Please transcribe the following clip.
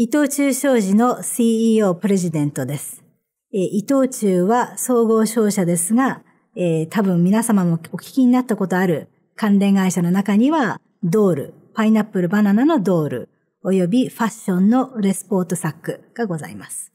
伊藤忠商事の CEO プレジデントです。えー、伊藤忠は総合商社ですが、えー、多分皆様もお聞きになったことある関連会社の中には、ドール、パイナップルバナナのドール、およびファッションのレスポートサックがございます。